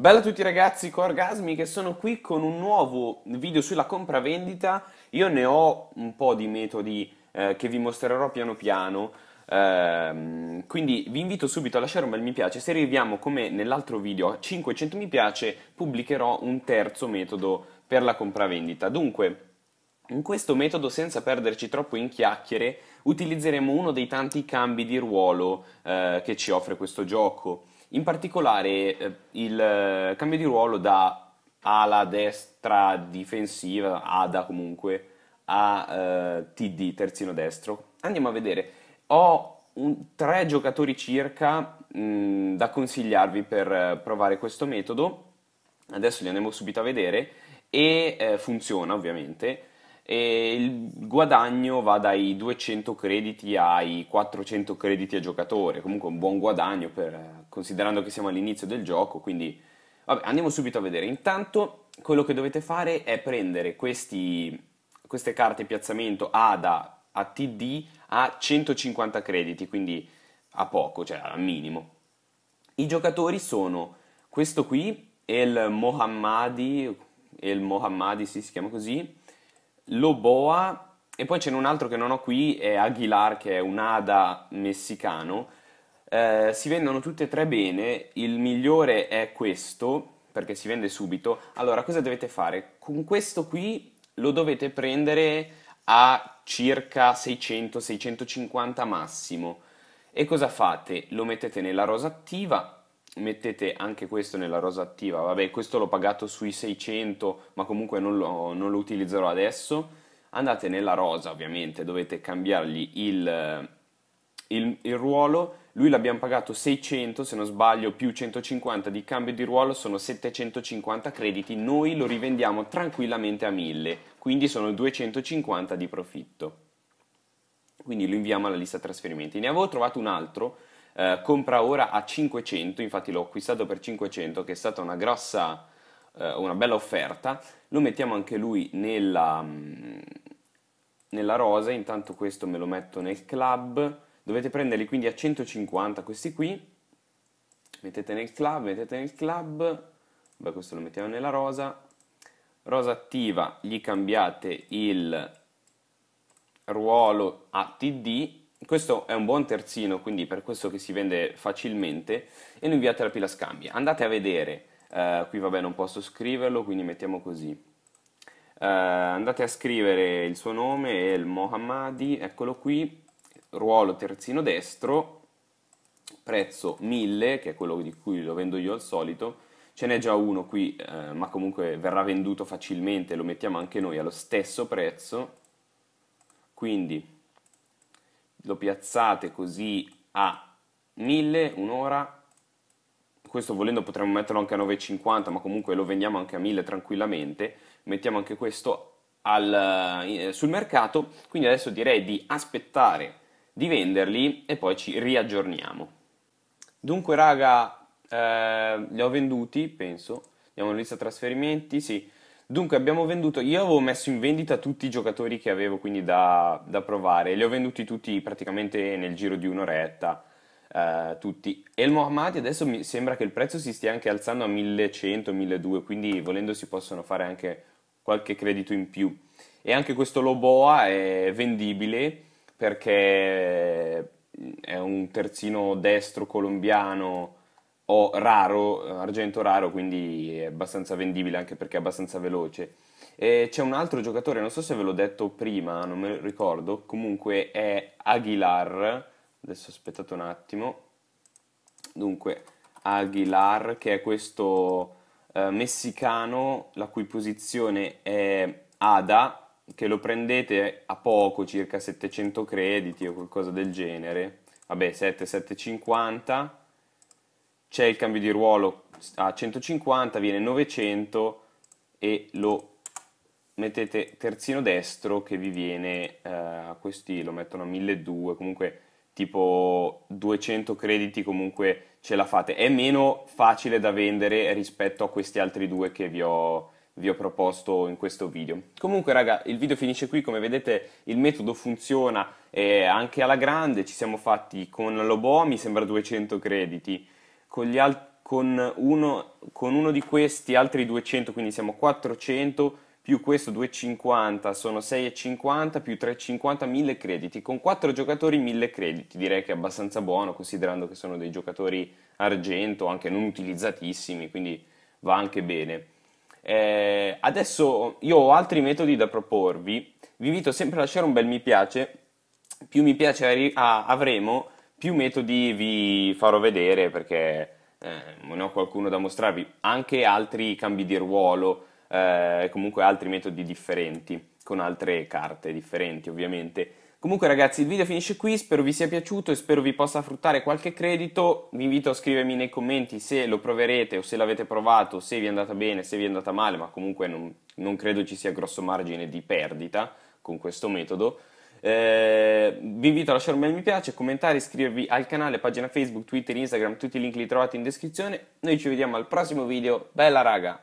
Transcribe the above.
Bella a tutti ragazzi Corgasmi che sono qui con un nuovo video sulla compravendita. Io ne ho un po' di metodi eh, che vi mostrerò piano piano. Eh, quindi vi invito subito a lasciare un bel mi piace. Se arriviamo come nell'altro video a 500 mi piace, pubblicherò un terzo metodo per la compravendita. Dunque, in questo metodo, senza perderci troppo in chiacchiere, utilizzeremo uno dei tanti cambi di ruolo eh, che ci offre questo gioco. In particolare eh, il eh, cambio di ruolo da ala destra difensiva, ADA comunque, a eh, TD, terzino destro. Andiamo a vedere. Ho un, tre giocatori circa mh, mm, da consigliarvi per eh, provare questo metodo. Adesso li andiamo subito a vedere e eh, funziona ovviamente e il guadagno va dai 200 crediti ai 400 crediti a giocatore, comunque un buon guadagno per, considerando che siamo all'inizio del gioco, quindi vabbè, andiamo subito a vedere. Intanto quello che dovete fare è prendere questi, queste carte piazzamento A da ATD a 150 crediti, quindi a poco, cioè al minimo. I giocatori sono questo qui, El Mohammadi, El Mohammadi sì, si chiama così, Loboa e poi ce n'è un altro che non ho qui, è Aguilar che è un Ada messicano. Eh, si vendono tutte e tre bene, il migliore è questo perché si vende subito. Allora cosa dovete fare? Con questo qui lo dovete prendere a circa 600-650 massimo. E cosa fate? Lo mettete nella rosa attiva, mettete anche questo nella rosa attiva, vabbè questo l'ho pagato sui 600 ma comunque non lo, non lo utilizzerò adesso, andate nella rosa ovviamente, dovete cambiargli il, il, il ruolo, lui l'abbiamo pagato 600 se non sbaglio più 150 di cambio di ruolo sono 750 crediti, noi lo rivendiamo tranquillamente a 1000, quindi sono 250 di profitto. Quindi lo inviamo alla lista trasferimenti. Ne avevo trovato un altro eh, compra ora a 500, infatti l'ho acquistato per 500 che è stata una grossa, eh, una bella offerta, lo mettiamo anche lui nella, mm, nella rosa, intanto questo me lo metto nel club, dovete prenderli quindi a 150 questi qui, mettete nel club, mettete nel club, beh questo lo mettiamo nella rosa, rosa attiva, gli cambiate il ruolo a TD questo è un buon terzino, quindi per questo che si vende facilmente e noi inviate terapia pila scambia. Andate a vedere, uh, qui vabbè non posso scriverlo, quindi mettiamo così. Uh, andate a scrivere il suo nome, El Mohammadi, eccolo qui, ruolo terzino destro, prezzo 1000, che è quello di cui lo vendo io al solito. Ce n'è già uno qui, uh, ma comunque verrà venduto facilmente, lo mettiamo anche noi allo stesso prezzo. Quindi lo piazzate così a 1000 un'ora questo volendo potremmo metterlo anche a 9,50 ma comunque lo vendiamo anche a 1000 tranquillamente mettiamo anche questo al, eh, sul mercato quindi adesso direi di aspettare di venderli e poi ci riaggiorniamo dunque raga eh, li ho venduti penso andiamo in lista trasferimenti sì Dunque, abbiamo venduto. Io avevo messo in vendita tutti i giocatori che avevo quindi da, da provare. Li ho venduti tutti praticamente nel giro di un'oretta. eh, tutti. E il Mohammadi adesso mi sembra che il prezzo si stia anche alzando a 1100, 1200, quindi volendo si possono fare anche qualche credito in più. E anche questo Loboa è vendibile perché è un terzino destro colombiano o raro, argento raro, quindi è abbastanza vendibile anche perché è abbastanza veloce. E c'è un altro giocatore, non so se ve l'ho detto prima, non me lo ricordo, comunque è Aguilar, adesso aspettate un attimo, dunque Aguilar che è questo eh, messicano la cui posizione è ADA, che lo prendete a poco, circa 700 crediti o qualcosa del genere, vabbè 7750 c'è il cambio di ruolo a 150, viene 900 e lo mettete terzino destro che vi viene, eh, questi lo mettono a 1200, comunque tipo 200 crediti comunque ce la fate. È meno facile da vendere rispetto a questi altri due che vi ho, vi ho proposto in questo video. Comunque raga, il video finisce qui, come vedete il metodo funziona eh, anche alla grande, ci siamo fatti con l'Obo, mi sembra 200 crediti, con, al- con, uno, con uno di questi altri 200, quindi siamo 400 più questo 2,50 sono 6,50 più 3,50 1000 crediti con 4 giocatori 1000 crediti direi che è abbastanza buono considerando che sono dei giocatori argento anche non utilizzatissimi quindi va anche bene eh, adesso io ho altri metodi da proporvi vi invito sempre a lasciare un bel mi piace più mi piace avremo più metodi vi farò vedere perché eh, ne ho qualcuno da mostrarvi, anche altri cambi di ruolo, eh, comunque altri metodi differenti, con altre carte differenti ovviamente. Comunque ragazzi il video finisce qui, spero vi sia piaciuto e spero vi possa fruttare qualche credito, vi invito a scrivermi nei commenti se lo proverete o se l'avete provato, se vi è andata bene, se vi è andata male, ma comunque non, non credo ci sia grosso margine di perdita con questo metodo. Eh, vi invito a lasciare un bel mi piace, commentare, iscrivervi al canale, pagina Facebook, Twitter, Instagram, tutti i link li trovate in descrizione. Noi ci vediamo al prossimo video. Bella raga!